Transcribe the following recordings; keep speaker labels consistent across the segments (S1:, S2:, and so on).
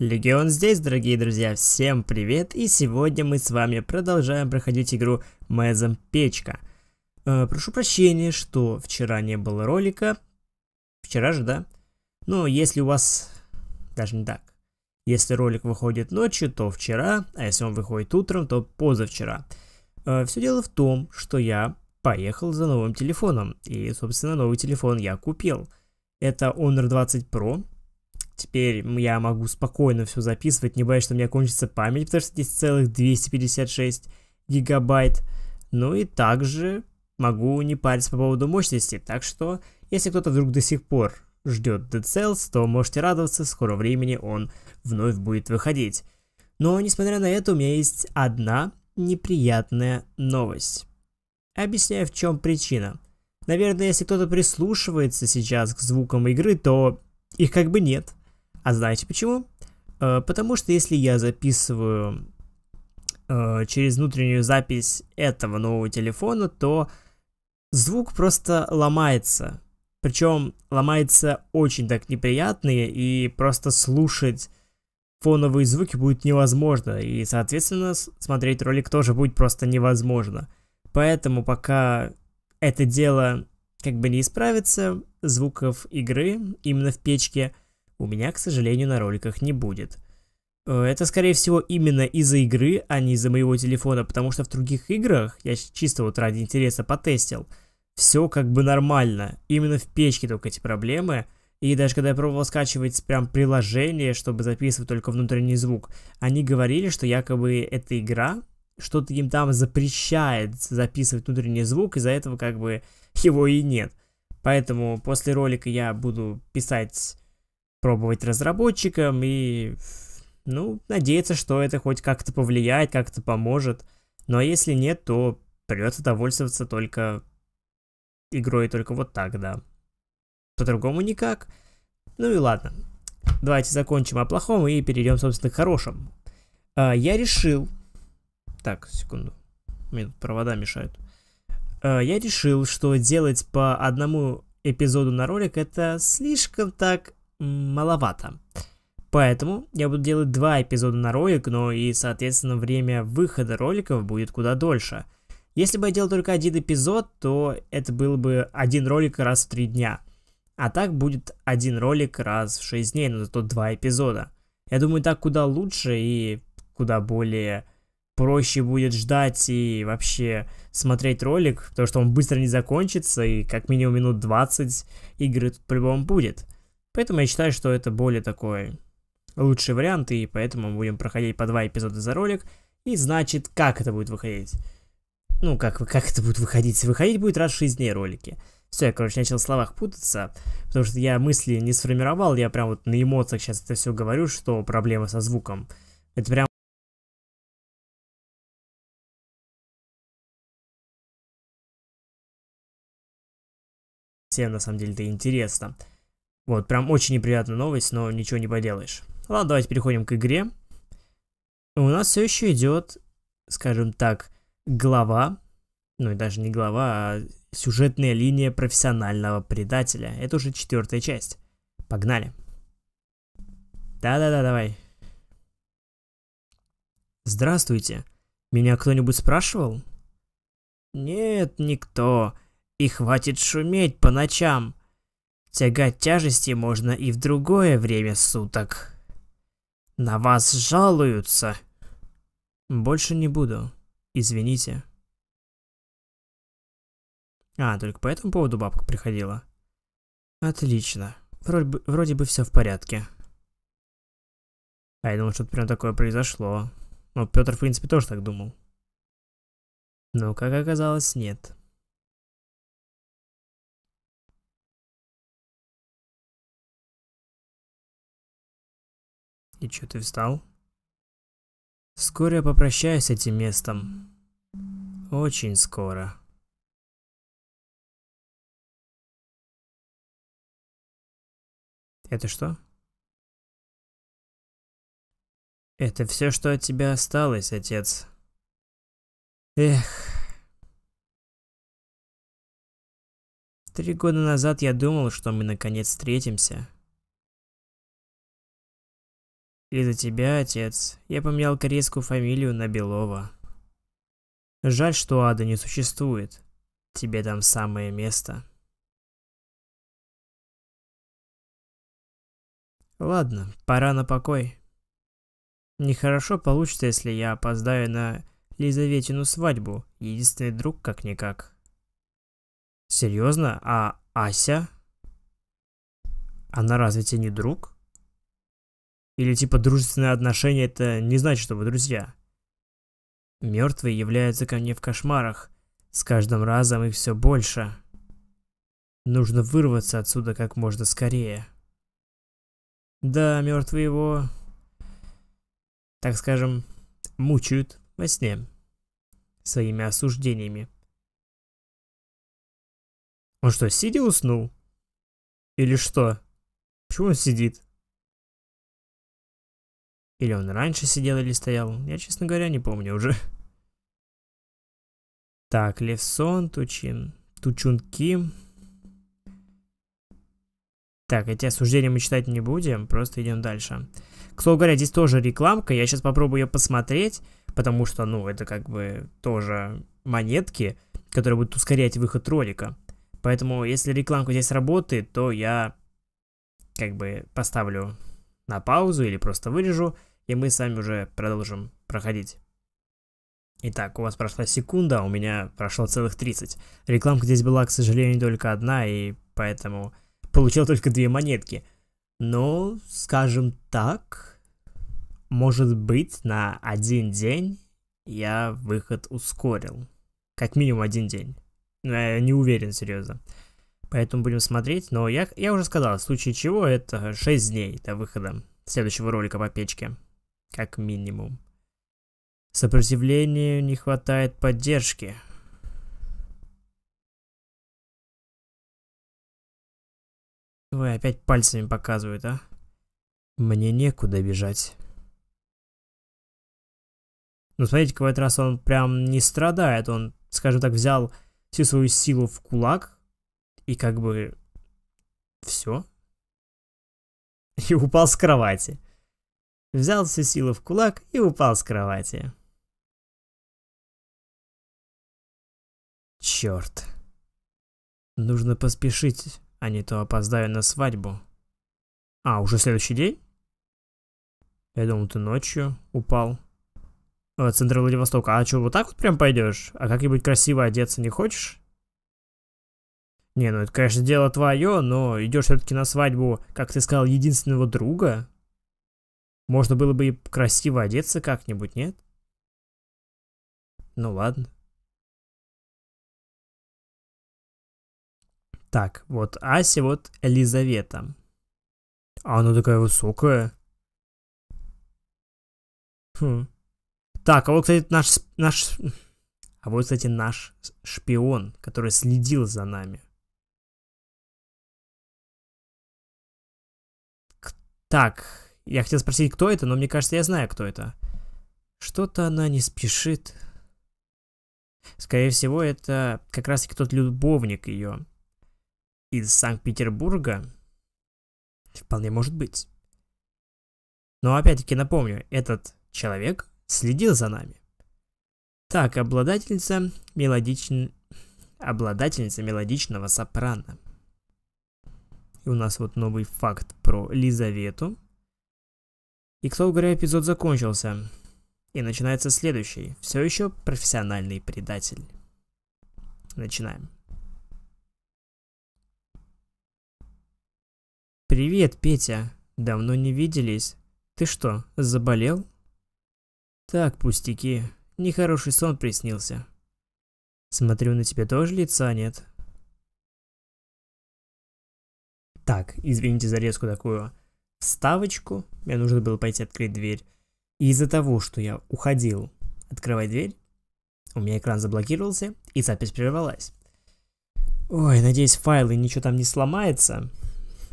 S1: Легион здесь, дорогие друзья, всем привет, и сегодня мы с вами продолжаем проходить игру Мэзом Печка. Э, прошу прощения, что вчера не было ролика. Вчера же, да? Ну, если у вас... Даже не так. Если ролик выходит ночью, то вчера, а если он выходит утром, то позавчера. Э, все дело в том, что я поехал за новым телефоном, и, собственно, новый телефон я купил. Это Honor 20 Pro, Теперь я могу спокойно все записывать, не боясь, что у меня кончится память, потому что здесь целых 256 гигабайт. Ну и также могу не париться по поводу мощности, так что если кто-то вдруг до сих пор ждет Dead Cells, то можете радоваться, в скором времени он вновь будет выходить. Но несмотря на это, у меня есть одна неприятная новость. Объясняю, в чем причина. Наверное, если кто-то прислушивается сейчас к звукам игры, то их как бы нет. А знаете почему? Э, потому что если я записываю э, через внутреннюю запись этого нового телефона, то звук просто ломается. Причем ломается очень так неприятные и просто слушать фоновые звуки будет невозможно, и, соответственно, смотреть ролик тоже будет просто невозможно. Поэтому пока это дело как бы не исправится, звуков игры именно в печке – у меня, к сожалению, на роликах не будет. Э, это, скорее всего, именно из-за игры, а не из-за моего телефона, потому что в других играх, я чисто вот ради интереса потестил, все как бы нормально. Именно в печке только эти проблемы. И даже когда я пробовал скачивать прям приложение, чтобы записывать только внутренний звук, они говорили, что якобы эта игра что-то им там запрещает записывать внутренний звук, из-за этого как бы его и нет. Поэтому после ролика я буду писать пробовать разработчикам и, ну, надеяться, что это хоть как-то повлияет, как-то поможет. Но если нет, то придется довольствоваться только игрой только вот так, да. По-другому никак. Ну и ладно. Давайте закончим о плохом и перейдем, собственно, к хорошему. А, я решил... Так, секунду. Мне тут провода мешают. А, я решил, что делать по одному эпизоду на ролик это слишком так маловато. Поэтому я буду делать два эпизода на ролик, но и, соответственно, время выхода роликов будет куда дольше. Если бы я делал только один эпизод, то это было бы один ролик раз в три дня. А так будет один ролик раз в шесть дней, но зато два эпизода. Я думаю, так куда лучше и куда более проще будет ждать и вообще смотреть ролик, потому что он быстро не закончится, и как минимум минут 20 игры тут по-любому будет. Поэтому я считаю, что это более такой лучший вариант, и поэтому мы будем проходить по два эпизода за ролик. И значит, как это будет выходить? Ну, как, как это будет выходить? Выходить будет раз в 6 дней ролики. Все, я, короче, начал в словах путаться, потому что я мысли не сформировал, я прям вот на эмоциях сейчас это все говорю, что
S2: проблема со звуком. Это прям всем на самом деле это интересно. Вот, прям очень неприятная новость, но ничего не поделаешь. Ладно,
S1: давайте переходим к игре. У нас все еще идет, скажем так, глава, ну и даже не глава, а сюжетная линия профессионального предателя. Это уже четвертая часть. Погнали. Да-да-да, давай. Здравствуйте. Меня кто-нибудь спрашивал? Нет, никто. И хватит шуметь по ночам. Тягать тяжести можно и в другое время суток. На вас жалуются. Больше не буду. Извините.
S2: А, только по этому поводу бабка приходила. Отлично. Вроде бы, вроде бы все в порядке. А я думал, что-то прям такое произошло. Но Петр, в принципе, тоже так думал. Но, как оказалось, нет. И чё ты встал? Скоро я попрощаюсь с этим местом. Очень скоро. Это что? Это все, что от тебя осталось, отец. Эх. Три года назад я думал, что мы наконец встретимся.
S1: Из-за тебя, отец, я поменял корейскую фамилию на Белова.
S2: Жаль, что ада не существует. Тебе там самое место. Ладно, пора на покой. Нехорошо получится, если я опоздаю на Лизаветину свадьбу.
S1: Единственный друг как-никак. Серьезно? А Ася? Она разве тебе не друг? Или типа дружественные отношения это не значит, что вы друзья. Мертвые являются ко мне в кошмарах. С каждым разом их все больше. Нужно вырваться отсюда как можно скорее. Да, мертвые его, так скажем, мучают во сне
S2: своими осуждениями. Он что, сидя уснул? Или что? Почему он сидит? Или он раньше сидел или стоял, я, честно говоря, не помню уже.
S1: Так, Левсон, Тучин, Тучун Ким. Так, эти осуждения мы читать не будем, просто идем дальше. К слову говоря, здесь тоже рекламка, я сейчас попробую ее посмотреть, потому что, ну, это как бы тоже монетки, которые будут ускорять выход ролика. Поэтому, если рекламка здесь работает, то я как бы поставлю на паузу или просто вырежу, и мы сами уже продолжим проходить. Итак, у вас прошла секунда, у меня прошло целых 30. Рекламка здесь была, к сожалению, только одна, и поэтому получил только две монетки. Но, ну, скажем так, может быть, на один день я выход ускорил. Как минимум один день. Я не уверен, серьезно. Поэтому будем смотреть, но я, я уже сказал, в случае чего это 6 дней до выхода следующего ролика по
S2: печке как минимум. Сопротивлению не хватает поддержки. Вы опять пальцами показывают, а? Мне некуда бежать.
S1: Но ну, смотрите, в этот раз он прям не страдает. Он, скажем так, взял всю свою силу в кулак и как бы
S2: все. И упал с кровати взял всю силу в кулак и упал с кровати. Черт. Нужно поспешить, а не то опоздаю на свадьбу. А, уже следующий день?
S1: Я думал, ты ночью упал. в а центра Владивостока. А что, вот так вот прям пойдешь? А как-нибудь красиво одеться не хочешь? Не, ну это, конечно, дело твое, но идешь все-таки на свадьбу, как ты сказал, единственного друга,
S2: можно было бы и красиво одеться как-нибудь, нет? Ну ладно. Так, вот Ася, вот Елизавета. А она такая высокая. Хм.
S1: Так, а вот, кстати, наш... наш...
S2: А вот, кстати, наш шпион, который следил за нами. Так, я хотел спросить, кто это, но мне кажется, я знаю, кто это. Что-то она не спешит.
S1: Скорее всего, это как раз-таки тот любовник ее. Из Санкт-Петербурга? Вполне может быть. Но опять-таки напомню, этот человек следил за нами. Так, обладательница мелодичн... Обладательница мелодичного сопрано. И у нас вот новый факт про Лизавету. И, кто слову говоря, эпизод закончился. И начинается следующий. Все еще профессиональный
S2: предатель.
S1: Начинаем. «Привет, Петя. Давно не виделись. Ты что, заболел?» «Так, пустяки. Нехороший сон приснился». «Смотрю, на тебе тоже лица нет». Так, извините за резку такую вставочку, мне нужно было пойти открыть дверь. И из-за того, что я уходил открывать дверь, у меня экран заблокировался, и запись прервалась. Ой, надеюсь, файлы ничего там не сломается.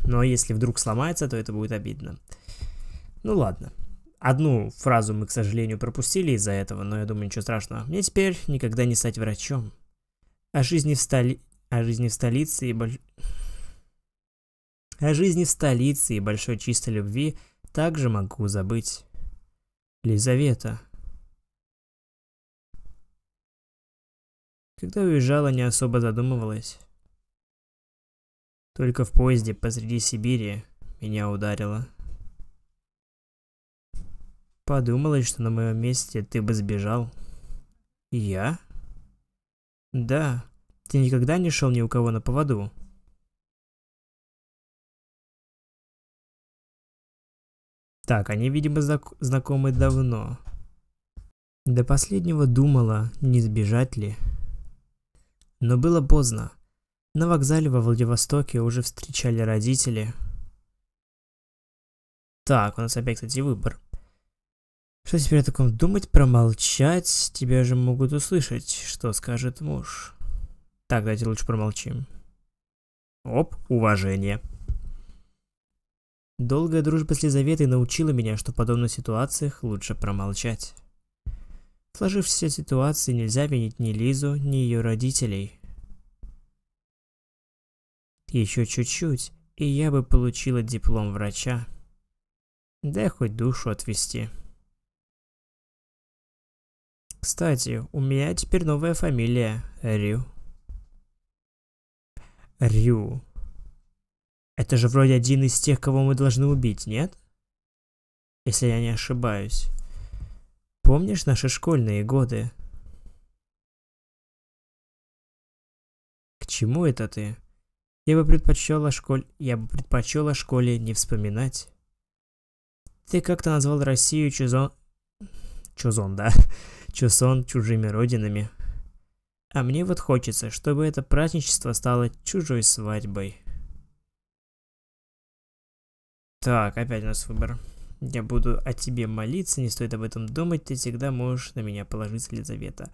S1: Но если вдруг сломается, то это будет обидно. Ну ладно. Одну фразу мы, к сожалению, пропустили из-за этого, но я думаю, ничего страшного. Мне теперь никогда не стать врачом. О жизни в, столи... О жизни в столице и... О жизни в столице и большой чистой любви также могу забыть.
S2: Лизавета. Когда уезжала, не особо задумывалась.
S1: Только в поезде посреди Сибири меня ударило. Подумалось, что на моем месте ты бы сбежал. Я?
S2: Да, ты никогда не шел ни у кого на поводу. Так, они, видимо, знакомы давно. До последнего думала, не сбежать
S1: ли. Но было поздно. На вокзале во Владивостоке уже встречали родители. Так, у нас опять, кстати, выбор. Что теперь о таком думать, промолчать? Тебя же могут услышать, что скажет муж. Так, давайте лучше промолчим. Оп, уважение. Долгая дружба с Лизаветой научила меня, что в подобных ситуациях лучше промолчать. В сложившейся ситуации нельзя винить ни Лизу, ни ее родителей. Еще чуть-чуть, и я бы получила диплом врача. Да хоть душу
S2: отвести. Кстати, у меня теперь новая фамилия – Рю. Рю.
S1: Это же вроде один из тех, кого мы должны убить, нет? Если я не ошибаюсь. Помнишь наши школьные годы? К чему это ты? Я бы предпочел о школе... Я бы предпочел о школе не вспоминать. Ты как-то назвал Россию Чузон... Чузон, да. Чусон чужими родинами. А мне вот хочется, чтобы это праздничество стало чужой свадьбой. Так, опять у нас выбор. Я буду о тебе молиться, не стоит об этом думать, ты всегда можешь на меня положиться, Елизавета.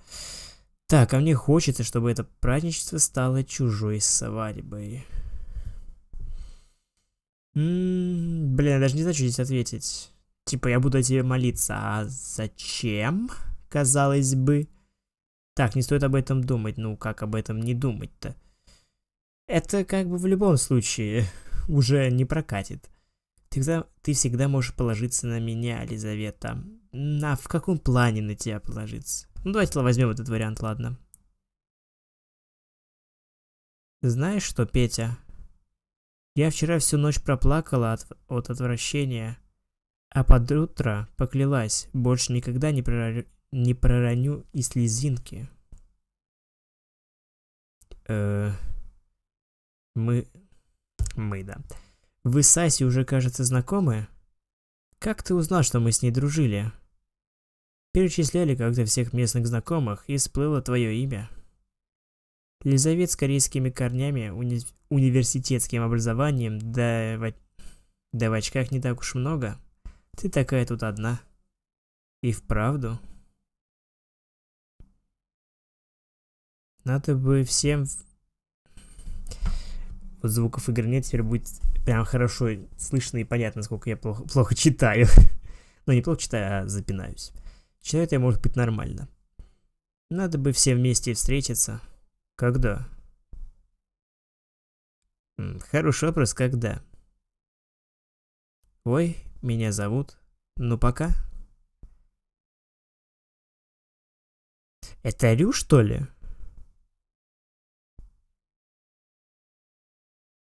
S1: Так, а мне хочется, чтобы это праздничество стало чужой свадьбой. М м-м, блин, я даже не знаю, что здесь ответить. Типа, я буду о тебе молиться. А зачем? Казалось бы. Так, не стоит об этом думать. Ну, как об этом не думать-то? Это как бы в любом случае уже не прокатит. Ты всегда, ты всегда можешь положиться на меня, Лизавета. На в каком плане на тебя положиться? Ну, давайте возьмем этот вариант, ладно. Знаешь что, Петя? Я вчера всю ночь проплакала от, от отвращения, а под утро поклялась, больше никогда не, пророр... не пророню и слезинки.
S2: Э, мы...
S1: Мы, да. Вы с Аси уже, кажется, знакомы? Как ты узнал, что мы с ней дружили? Перечисляли как-то всех местных знакомых, и всплыло твое имя. Лизавет с корейскими корнями, уни университетским образованием, да в... да в очках не так уж много. Ты такая тут
S2: одна. И вправду.
S1: Надо бы всем...
S2: Вот звуков игры
S1: нет, теперь будет прям хорошо слышно и понятно, сколько я плохо, плохо читаю. ну, не плохо читаю, а запинаюсь. Читаю это я, может быть, нормально. Надо бы все вместе встретиться. Когда? Хороший
S2: вопрос, когда? Ой, меня зовут. Ну, пока. Это Рю, что ли?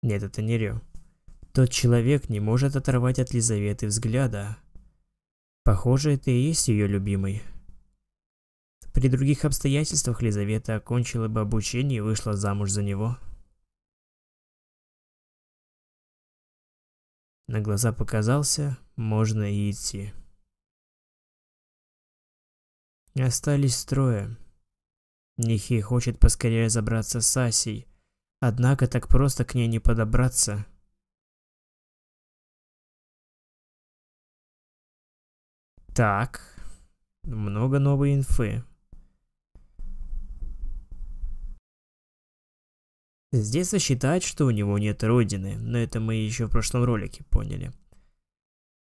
S2: Нет, это
S1: не Рю. Тот человек не может оторвать от Лизаветы взгляда. Похоже, это и есть ее любимый. При других обстоятельствах Лизавета окончила бы обучение и вышла замуж за него.
S2: На глаза показался, можно и идти. Остались трое. Нихи хочет поскорее забраться с Асей, однако так просто к ней не подобраться. Так. Много новой инфы.
S1: Здесь считает, что у него нет родины, но это мы еще в прошлом ролике поняли.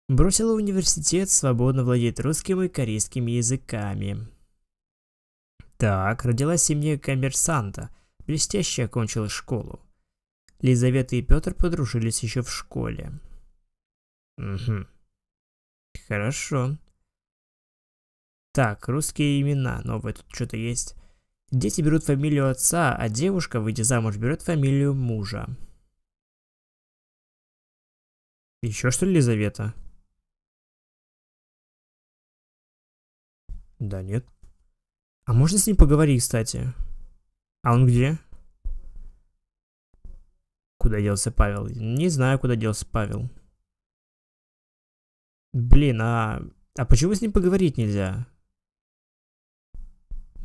S1: Бросила университет, свободно владеет русским и корейским языками. Так, родилась в семье коммерсанта, блестяще окончила школу. Лизавета и Петр подружились еще в школе. Угу. Хорошо. Так, русские имена. Новое тут что-то есть. Дети
S2: берут фамилию отца, а девушка, выйдя замуж, берет фамилию мужа. Еще что ли Елизавета? Да нет. А можно с ним поговорить, кстати? А он где? Куда делся Павел?
S1: Не знаю, куда делся Павел. Блин, а...
S2: А почему с ним поговорить нельзя?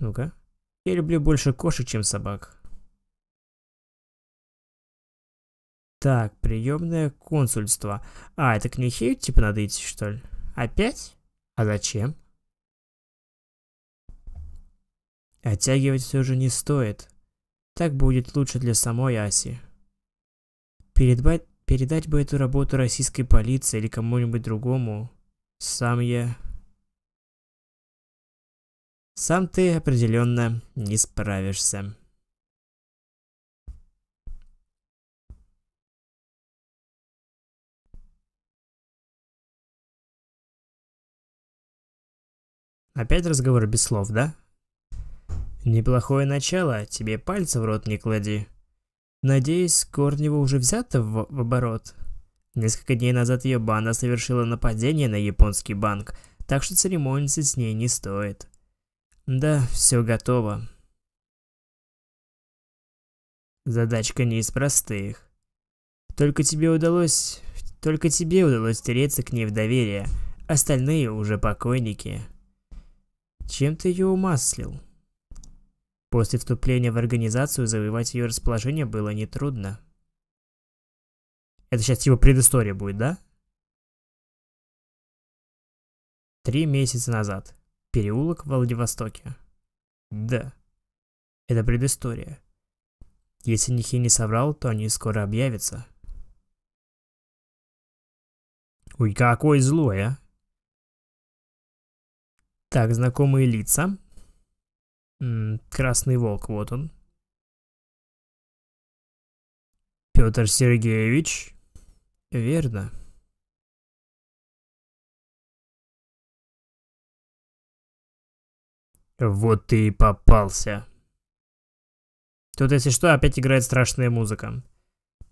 S2: Ну-ка. Я люблю больше кошек, чем собак. Так,
S1: приемное консульство. А, это к Нюхею типа надо идти, что ли? Опять? А зачем? Оттягивать все же не стоит. Так будет лучше для самой Аси. Передба... Передать бы эту работу российской полиции или кому-нибудь другому. Сам я...
S2: Сам ты определенно не справишься. Опять разговор без слов, да? Неплохое
S1: начало, тебе пальцы в рот не клади. Надеюсь, Корнева уже взята в, в оборот. Несколько дней назад ее банда совершила нападение на японский банк, так что церемониться с ней не стоит. Да, все готово. Задачка не из простых. Только тебе удалось... Только тебе удалось стереться к ней в доверие. Остальные уже покойники. Чем ты ее умаслил? После
S2: вступления в организацию завоевать ее расположение было нетрудно. Это сейчас его предыстория будет, да? Три месяца назад. Переулок в Владивостоке. Да.
S1: Это предыстория. Если Нихи не соврал, то они скоро объявятся.
S2: Ой, какой злой, а! Так, знакомые лица. М -м, красный волк, вот он. Петр Сергеевич. Верно. Вот ты и попался. Тут, если что, опять играет страшная музыка.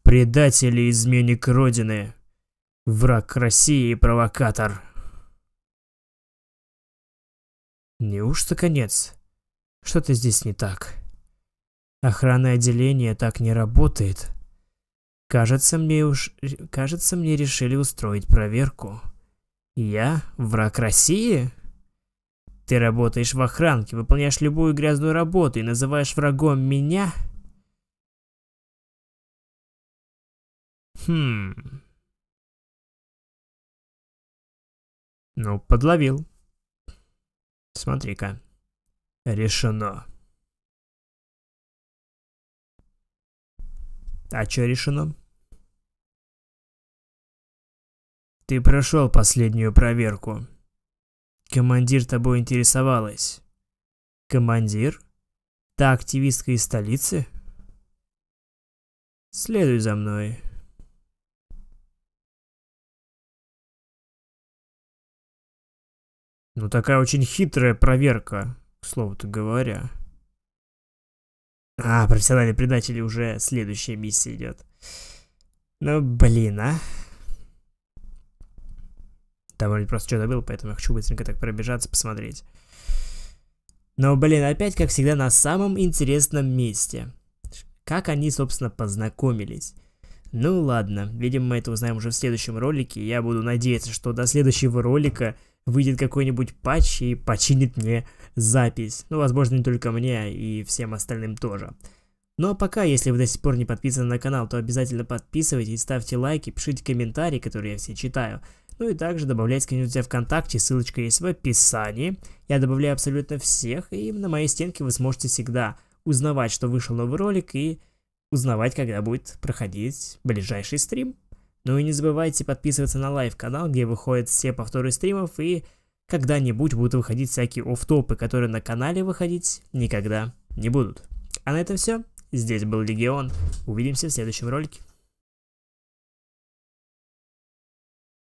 S2: Предатели,
S1: изменник Родины. Враг России и провокатор. Неужто конец? Что-то здесь не так. Охранное отделение так не работает. Кажется, мне уж... Кажется, мне решили устроить проверку. Я враг России? Ты работаешь в охранке, выполняешь любую грязную работу и называешь
S2: врагом меня? Хм. Ну, подловил. Смотри-ка. Решено. А что решено? Ты прошел последнюю проверку.
S1: Командир тобой интересовалась. Командир? Та
S2: активистка из столицы? Следуй за мной. Ну такая очень хитрая проверка, к слову-то говоря.
S1: А, профессиональные предатели уже следующая миссия идет. Ну блин, а? Там вроде просто что-то было, поэтому я хочу быстренько так пробежаться, посмотреть. Но, блин, опять, как всегда, на самом интересном месте. Как они, собственно, познакомились. Ну ладно, видимо, мы это узнаем уже в следующем ролике. Я буду надеяться, что до следующего ролика выйдет какой-нибудь патч и починит мне запись. Ну, возможно, не только мне, а и всем остальным тоже. Ну а пока, если вы до сих пор не подписаны на канал, то обязательно подписывайтесь, ставьте лайки, пишите комментарии, которые я все читаю. Ну и также добавляйтесь к друзья ВКонтакте, ссылочка есть в описании. Я добавляю абсолютно всех, и на моей стенке вы сможете всегда узнавать, что вышел новый ролик, и узнавать, когда будет проходить ближайший стрим. Ну и не забывайте подписываться на лайв-канал, где выходят все повторы стримов, и когда-нибудь будут выходить всякие офтопы, которые на канале выходить никогда не будут.
S2: А на этом все. Здесь был Легион. Увидимся в следующем ролике.